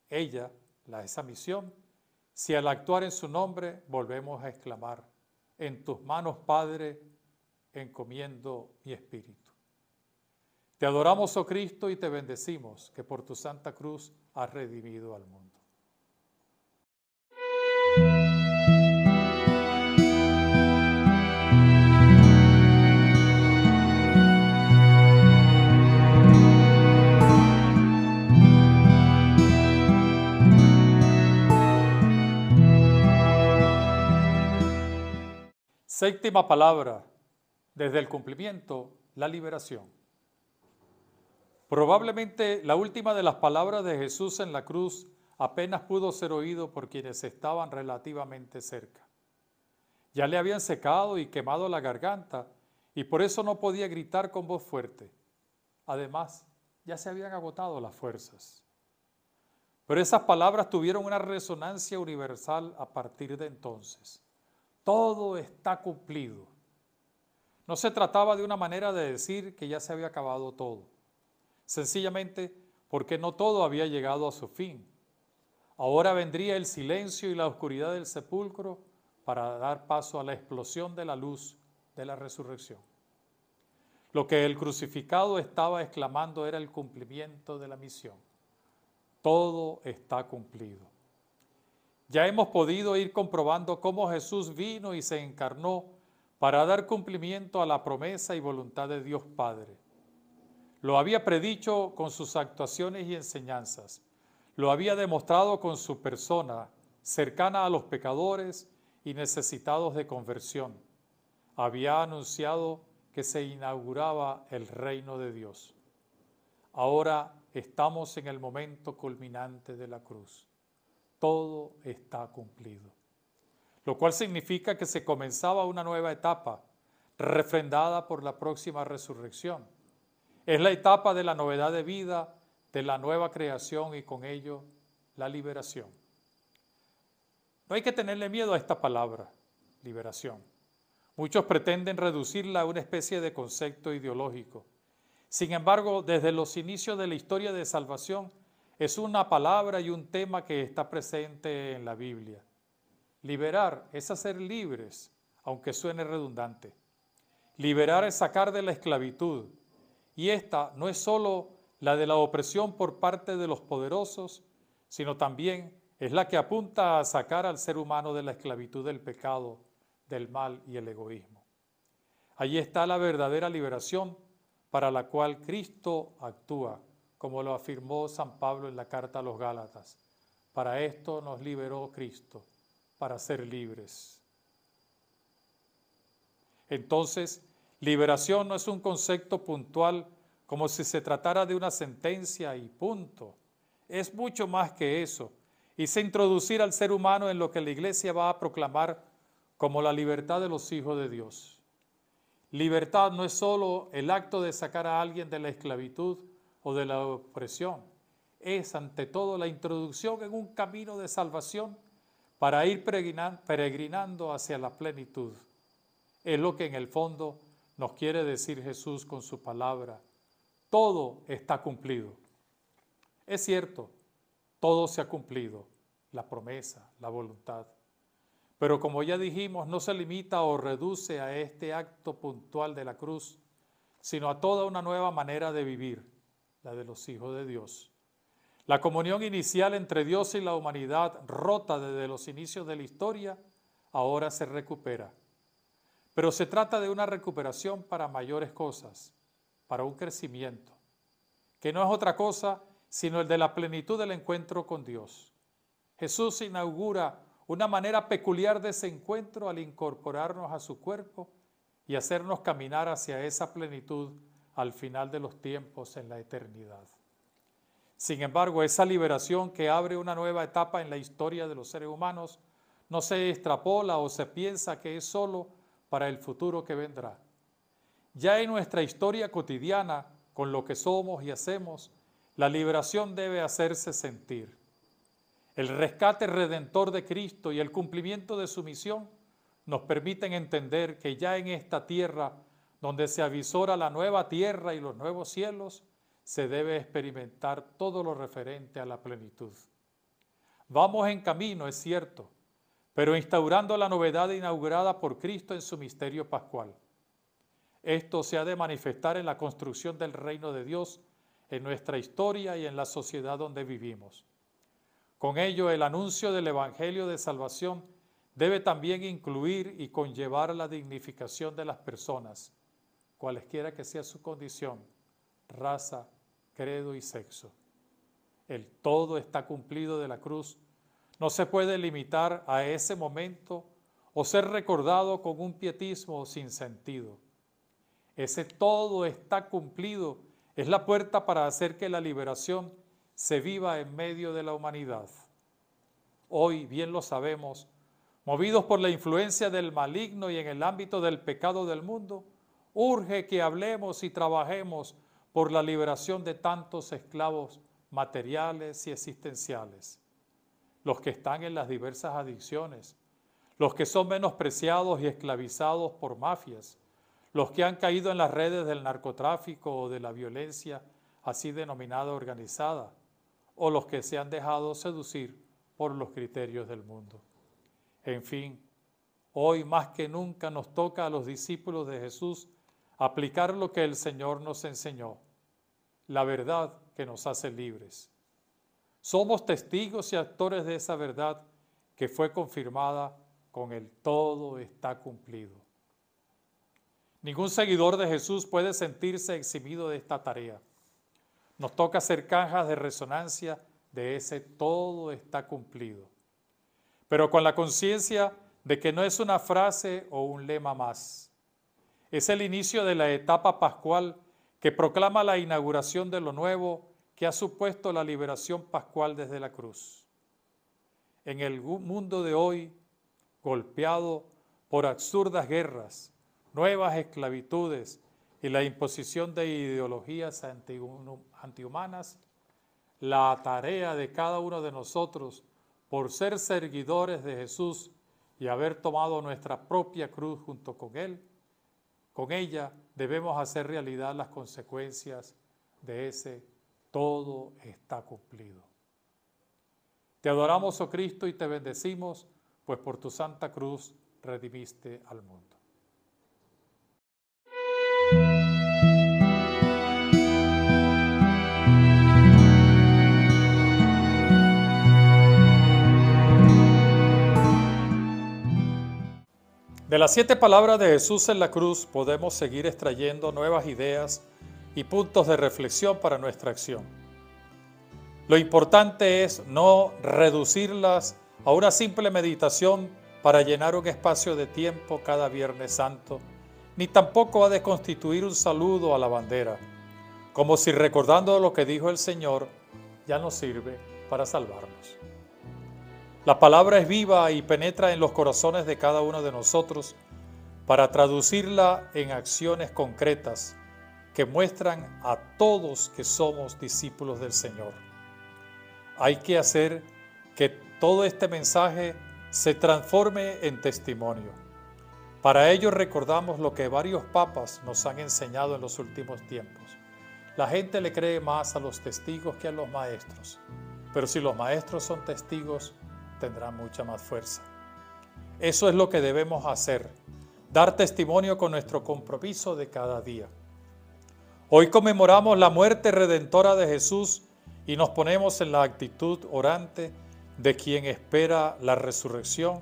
ella, la, esa misión, si al actuar en su nombre volvemos a exclamar, en tus manos, Padre, encomiendo mi espíritu. Te adoramos, oh Cristo, y te bendecimos que por tu santa cruz has redimido al mundo. Séptima palabra, desde el cumplimiento, la liberación. Probablemente la última de las palabras de Jesús en la cruz apenas pudo ser oído por quienes estaban relativamente cerca. Ya le habían secado y quemado la garganta y por eso no podía gritar con voz fuerte. Además, ya se habían agotado las fuerzas. Pero esas palabras tuvieron una resonancia universal a partir de entonces todo está cumplido. No se trataba de una manera de decir que ya se había acabado todo, sencillamente porque no todo había llegado a su fin. Ahora vendría el silencio y la oscuridad del sepulcro para dar paso a la explosión de la luz de la resurrección. Lo que el crucificado estaba exclamando era el cumplimiento de la misión. Todo está cumplido. Ya hemos podido ir comprobando cómo Jesús vino y se encarnó para dar cumplimiento a la promesa y voluntad de Dios Padre. Lo había predicho con sus actuaciones y enseñanzas. Lo había demostrado con su persona, cercana a los pecadores y necesitados de conversión. Había anunciado que se inauguraba el reino de Dios. Ahora estamos en el momento culminante de la cruz todo está cumplido. Lo cual significa que se comenzaba una nueva etapa, refrendada por la próxima resurrección. Es la etapa de la novedad de vida, de la nueva creación y con ello la liberación. No hay que tenerle miedo a esta palabra, liberación. Muchos pretenden reducirla a una especie de concepto ideológico. Sin embargo, desde los inicios de la historia de salvación, es una palabra y un tema que está presente en la Biblia. Liberar es hacer libres, aunque suene redundante. Liberar es sacar de la esclavitud. Y esta no es solo la de la opresión por parte de los poderosos, sino también es la que apunta a sacar al ser humano de la esclavitud del pecado, del mal y el egoísmo. Allí está la verdadera liberación para la cual Cristo actúa como lo afirmó San Pablo en la carta a los Gálatas. Para esto nos liberó Cristo, para ser libres. Entonces, liberación no es un concepto puntual como si se tratara de una sentencia y punto. Es mucho más que eso. Y se introducir al ser humano en lo que la iglesia va a proclamar como la libertad de los hijos de Dios. Libertad no es sólo el acto de sacar a alguien de la esclavitud, o de la opresión. Es ante todo la introducción en un camino de salvación para ir peregrinando hacia la plenitud. Es lo que en el fondo nos quiere decir Jesús con su palabra. Todo está cumplido. Es cierto, todo se ha cumplido, la promesa, la voluntad. Pero como ya dijimos, no se limita o reduce a este acto puntual de la cruz, sino a toda una nueva manera de vivir la de los hijos de Dios. La comunión inicial entre Dios y la humanidad, rota desde los inicios de la historia, ahora se recupera. Pero se trata de una recuperación para mayores cosas, para un crecimiento, que no es otra cosa sino el de la plenitud del encuentro con Dios. Jesús inaugura una manera peculiar de ese encuentro al incorporarnos a su cuerpo y hacernos caminar hacia esa plenitud al final de los tiempos en la eternidad. Sin embargo, esa liberación que abre una nueva etapa en la historia de los seres humanos no se extrapola o se piensa que es solo para el futuro que vendrá. Ya en nuestra historia cotidiana, con lo que somos y hacemos, la liberación debe hacerse sentir. El rescate redentor de Cristo y el cumplimiento de su misión nos permiten entender que ya en esta tierra donde se avisora la nueva tierra y los nuevos cielos, se debe experimentar todo lo referente a la plenitud. Vamos en camino, es cierto, pero instaurando la novedad inaugurada por Cristo en su misterio pascual. Esto se ha de manifestar en la construcción del reino de Dios, en nuestra historia y en la sociedad donde vivimos. Con ello, el anuncio del Evangelio de Salvación debe también incluir y conllevar la dignificación de las personas, cualesquiera que sea su condición, raza, credo y sexo. El todo está cumplido de la cruz. No se puede limitar a ese momento o ser recordado con un pietismo sin sentido. Ese todo está cumplido es la puerta para hacer que la liberación se viva en medio de la humanidad. Hoy, bien lo sabemos, movidos por la influencia del maligno y en el ámbito del pecado del mundo, Urge que hablemos y trabajemos por la liberación de tantos esclavos materiales y existenciales, los que están en las diversas adicciones, los que son menospreciados y esclavizados por mafias, los que han caído en las redes del narcotráfico o de la violencia así denominada organizada, o los que se han dejado seducir por los criterios del mundo. En fin, hoy más que nunca nos toca a los discípulos de Jesús aplicar lo que el Señor nos enseñó, la verdad que nos hace libres. Somos testigos y actores de esa verdad que fue confirmada con el todo está cumplido. Ningún seguidor de Jesús puede sentirse eximido de esta tarea. Nos toca hacer cajas de resonancia de ese todo está cumplido, pero con la conciencia de que no es una frase o un lema más, es el inicio de la etapa pascual que proclama la inauguración de lo nuevo que ha supuesto la liberación pascual desde la cruz. En el mundo de hoy, golpeado por absurdas guerras, nuevas esclavitudes y la imposición de ideologías antihumanas, la tarea de cada uno de nosotros por ser seguidores de Jesús y haber tomado nuestra propia cruz junto con Él, con ella debemos hacer realidad las consecuencias de ese todo está cumplido. Te adoramos, oh Cristo, y te bendecimos, pues por tu santa cruz redimiste al mundo. De las siete palabras de Jesús en la cruz podemos seguir extrayendo nuevas ideas y puntos de reflexión para nuestra acción. Lo importante es no reducirlas a una simple meditación para llenar un espacio de tiempo cada Viernes Santo, ni tampoco ha de constituir un saludo a la bandera, como si recordando lo que dijo el Señor ya nos sirve para salvarnos. La palabra es viva y penetra en los corazones de cada uno de nosotros para traducirla en acciones concretas que muestran a todos que somos discípulos del Señor. Hay que hacer que todo este mensaje se transforme en testimonio. Para ello recordamos lo que varios papas nos han enseñado en los últimos tiempos. La gente le cree más a los testigos que a los maestros, pero si los maestros son testigos, tendrá mucha más fuerza. Eso es lo que debemos hacer, dar testimonio con nuestro compromiso de cada día. Hoy conmemoramos la muerte redentora de Jesús y nos ponemos en la actitud orante de quien espera la resurrección.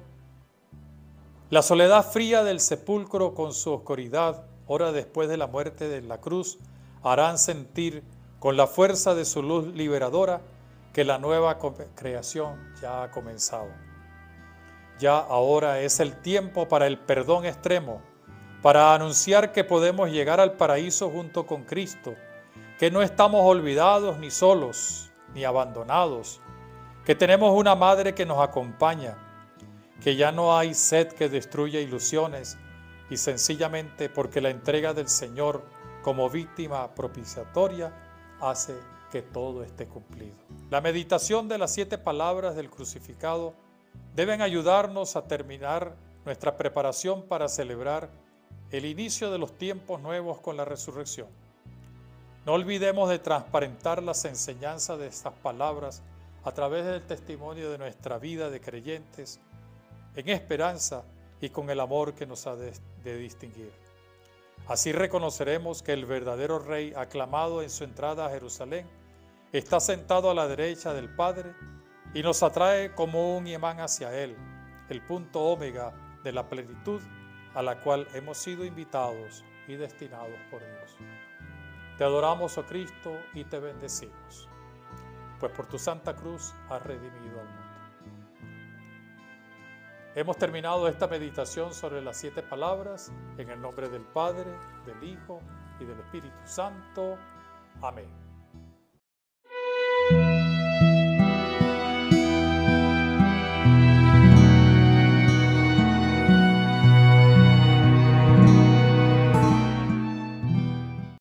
La soledad fría del sepulcro con su oscuridad, hora después de la muerte de la cruz, harán sentir con la fuerza de su luz liberadora que la nueva creación ya ha comenzado. Ya ahora es el tiempo para el perdón extremo, para anunciar que podemos llegar al paraíso junto con Cristo, que no estamos olvidados ni solos, ni abandonados, que tenemos una madre que nos acompaña, que ya no hay sed que destruya ilusiones y sencillamente porque la entrega del Señor como víctima propiciatoria hace que todo esté cumplido. La meditación de las siete palabras del crucificado deben ayudarnos a terminar nuestra preparación para celebrar el inicio de los tiempos nuevos con la resurrección. No olvidemos de transparentar las enseñanzas de estas palabras a través del testimonio de nuestra vida de creyentes, en esperanza y con el amor que nos ha de, de distinguir. Así reconoceremos que el verdadero Rey, aclamado en su entrada a Jerusalén, Está sentado a la derecha del Padre y nos atrae como un imán hacia Él, el punto omega de la plenitud a la cual hemos sido invitados y destinados por Dios. Te adoramos, oh Cristo, y te bendecimos, pues por tu Santa Cruz has redimido al mundo. Hemos terminado esta meditación sobre las siete palabras en el nombre del Padre, del Hijo y del Espíritu Santo. Amén.